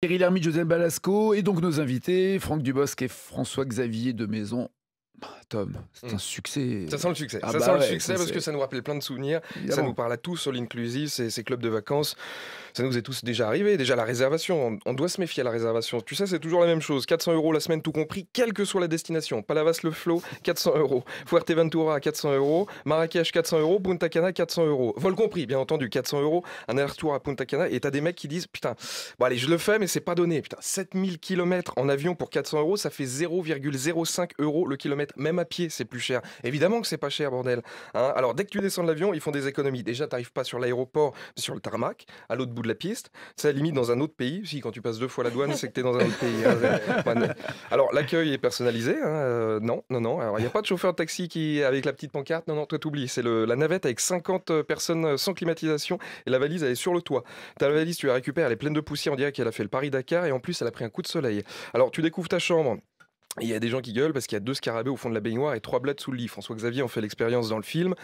Thierry Lhermitte, José Balasco et donc nos invités, Franck Dubosc et François-Xavier de Maison. Bah, Tom, c'est hmm. un succès. Ça sent le succès. Ah ça bah sent le succès parce que ça nous rappelle plein de souvenirs. Ça nous parle à tous sur l'inclusive, ces clubs de vacances ça nous est tous déjà arrivé. Déjà, la réservation, on, doit se méfier à la réservation. Tu sais, c'est toujours la même chose. 400 euros la semaine, tout compris, quelle que soit la destination. Palavas le flot 400 euros. Fuerteventura, 400 euros. Marrakech, 400 euros. Punta Cana, 400 euros. Vol compris, bien entendu, 400 euros. Un aller-retour à Punta Cana. Et t'as des mecs qui disent, putain, bon allez, je le fais, mais c'est pas donné. Putain, 7000 km en avion pour 400 euros, ça fait 0,05 euros le kilomètre. Même à pied, c'est plus cher. Évidemment que c'est pas cher, bordel. Hein. Alors, dès que tu descends de l'avion, ils font des économies. Déjà, t'arrives pas sur l'aéroport, sur le tarmac. À l'autre de la piste. Ça, limite dans un autre pays. Si, quand tu passes deux fois la douane, c'est que tu es dans un autre pays. Hein. Alors, l'accueil est personnalisé. Hein, euh, non, non, non. Alors, il n'y a pas de chauffeur de taxi qui, avec la petite pancarte. Non, non, toi, t'oublies. C'est la navette avec 50 euh, personnes euh, sans climatisation et la valise, elle est sur le toit. Ta valise, tu la récupères, elle est pleine de poussière. On dirait qu'elle a fait le Paris-Dakar et en plus, elle a pris un coup de soleil. Alors, tu découvres ta chambre. Il y a des gens qui gueulent parce qu'il y a deux scarabées au fond de la baignoire et trois blattes sous le lit. François Xavier en fait l'expérience dans le film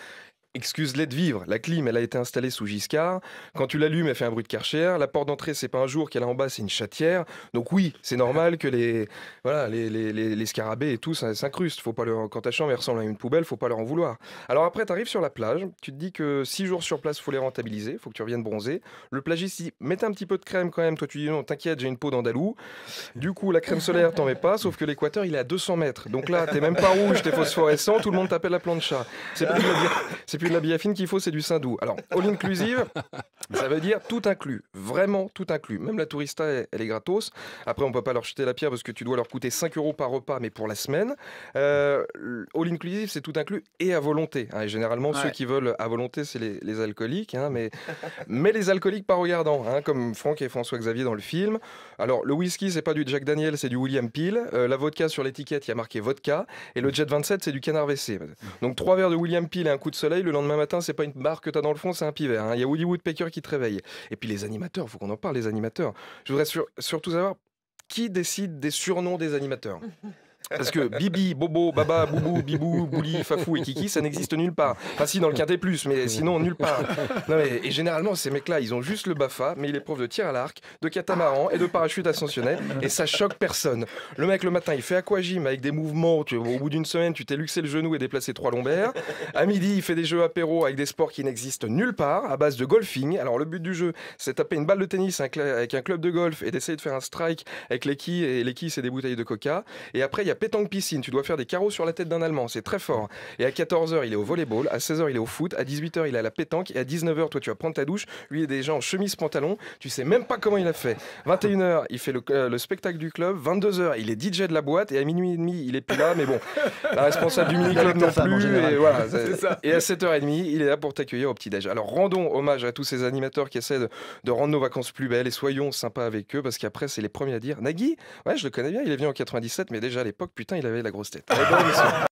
excuse-les de vivre. La clim, elle a été installée sous Giscard. Quand tu l'allumes, elle fait un bruit de karcher. La porte d'entrée, c'est pas un jour qu'elle est en bas, c'est une chatière. Donc oui, c'est normal que les, voilà, les, les, les, scarabées et tout s'incrustent. Faut pas quand ta chambre ressemble à une poubelle, faut pas leur en vouloir. Alors après, tu arrives sur la plage, tu te dis que 6 jours sur place, faut les rentabiliser, faut que tu reviennes bronzer. Le plagiste dit, mets un petit peu de crème quand même. Toi, tu dis, non, t'inquiète, j'ai une peau d'andalou. Du coup, la crème solaire, t'en mets pas, sauf que l'équateur, il est à 200 mètres. Donc là, t'es même pas rouge, t'es phosphorescent, tout le monde t'appelle la planche C'est de la biafine qu'il faut, c'est du Sindou. Alors, all inclusive, ça veut dire tout inclus. Vraiment tout inclus. Même la tourista, elle est gratos. Après, on peut pas leur jeter la pierre parce que tu dois leur coûter 5 euros par repas, mais pour la semaine. Euh, all inclusive, c'est tout inclus et à volonté. Hein. Et généralement, ceux qui veulent à volonté, c'est les, alcooliques. Hein, mais, mais les alcooliques pas regardants, hein, comme Franck et François-Xavier dans le film. Alors, le whisky, c'est pas du Jack Daniel, c'est du William Peel. Euh, la vodka, sur l'étiquette, il y a marqué vodka. Et le Jet 27, c'est du canard WC. Donc, trois verres de William Peel et un coup de soleil, le lendemain matin, c'est pas une barre que tu as dans le fond, c'est un pivet. Hein. Il y a Woody Woodpecker qui te réveille. Et puis les animateurs, faut qu'on en parle, les animateurs. Je voudrais surtout savoir qui décide des surnoms des animateurs. Parce que Bibi, Bobo, Baba, Boubou, Bibou, Bouli, Fafou et Kiki, ça n'existe nulle part. Enfin, si, dans le quintet plus, mais sinon, nulle part. et généralement, ces mecs-là, ils ont juste le BAFA, mais il est prof de tir à l'arc, de catamaran et de parachute ascensionnel, et ça choque personne. Le mec, le matin, il fait aquagym avec des mouvements. Tu, au bout d'une semaine, tu t'es luxé le genou et déplacé trois lombaires. À midi, il fait des jeux apéro avec des sports qui n'existent nulle part, à base de golfing. Alors, le but du jeu, c'est taper une balle de tennis avec un club de golf et d'essayer de faire un strike avec les qui et les quilles, c'est des bouteilles de coca. Et après, il y a pétanque piscine, tu dois faire des carreaux sur la tête d'un Allemand, c'est très fort. Et à 14h, il est au volleyball, à 16h, il est au foot, à 18h, il est à la pétanque, et à 19h, toi, tu vas prendre ta douche. Lui, il est déjà en chemise pantalon, tu sais même pas comment il a fait. 21h, il fait euh, le, spectacle du club, 22h, il est DJ de la boîte, et à minuit et demi, il est plus là, mais bon, la responsable du mini-club non plus. Et, à 7h30, il est là pour t'accueillir au petit-déj. Alors rendons hommage à tous ces animateurs qui essaient de, rendre nos vacances plus belles et soyons sympas avec eux parce qu'après, c'est les premiers à dire Nagui, ouais, je le connais bien, il est venu en 97, mais déjà à putain, il avait la grosse tête. Ah,